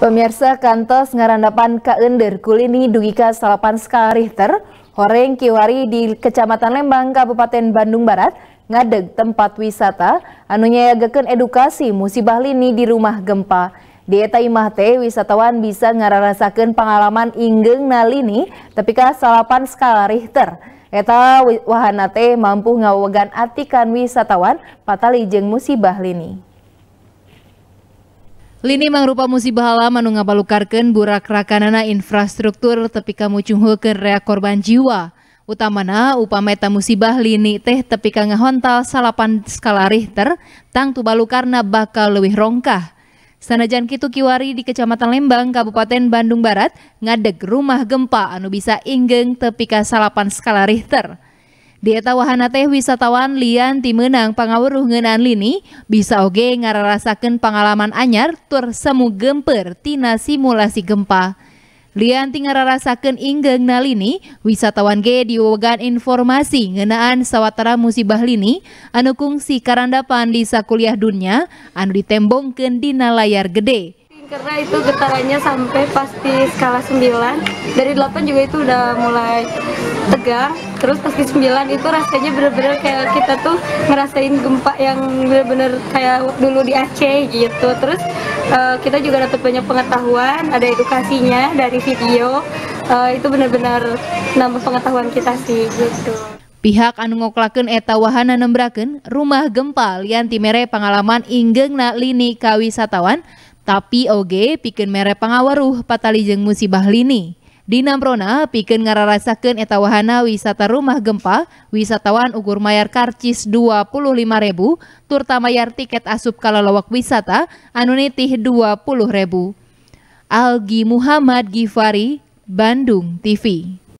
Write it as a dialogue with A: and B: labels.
A: Pemirsa kantos ngarandapan kaender kulini dugika salapan skala Richter, horeng kiwari di Kecamatan Lembang, Kabupaten Bandung Barat, ngadeg tempat wisata, anunya yagakan edukasi musibah lini di rumah gempa. Di eta imah wisatawan bisa ngararasakan pengalaman inggeng nalini ka salapan skala Richter. Eta wahana teh mampu ngawegan atikan wisatawan patali jeung musibah lini. Lini mangrupa musibah alam anu ngabalukarkeun burak rakanana infrastruktur tepi ka mucungheulkeun rea korban jiwa. Utamana upama eta musibah lini teh tepi ka ngahontal salapan skala Richter, tang tubalukarna bakal leuwih rongkah. Sanajan kitu kiwari di Kecamatan Lembang, Kabupaten Bandung Barat, ngadeg rumah gempa anu bisa inggeng tepi ka salapan skala Richter. Di eta wahana teh wisatawan lian timenang pangawuruh ngeunaan lini bisa oge ngararasakeun pengalaman anyar tur semu gemper tina simulasi gempa. Lian tinggal ngarasakeun inggeng na lini, wisatawan ge diwogan informasi ngenaan sawatara musibah lini anu kungsi karandapan di sakuliah dunya anu ditembongkeun dina layar gede karena itu getarannya sampai pasti skala 9 dari 8 juga itu
B: udah mulai tegang terus pas di 9 itu rasanya bener-bener kayak kita tuh ngerasain gempa yang bener-bener kayak dulu di Aceh gitu terus uh, kita juga dapat banyak pengetahuan ada edukasinya dari video uh, itu bener-bener nambah
A: pengetahuan kita sih gitu Pihak anu ngoklaken eta wahana nembraken rumah gempa lian timere pengalaman na lini kawisatawan tapi oge pikin mere pangawaruh patalijeng musibah lini. Di Namrona pikeun ngararasakan eta wahana wisata rumah gempa, wisatawan ukur mayar karcis 25.000, turta mayar tiket asup kalalawak wisata anu nitih 20.000. Algi Muhammad Gifari, Bandung TV.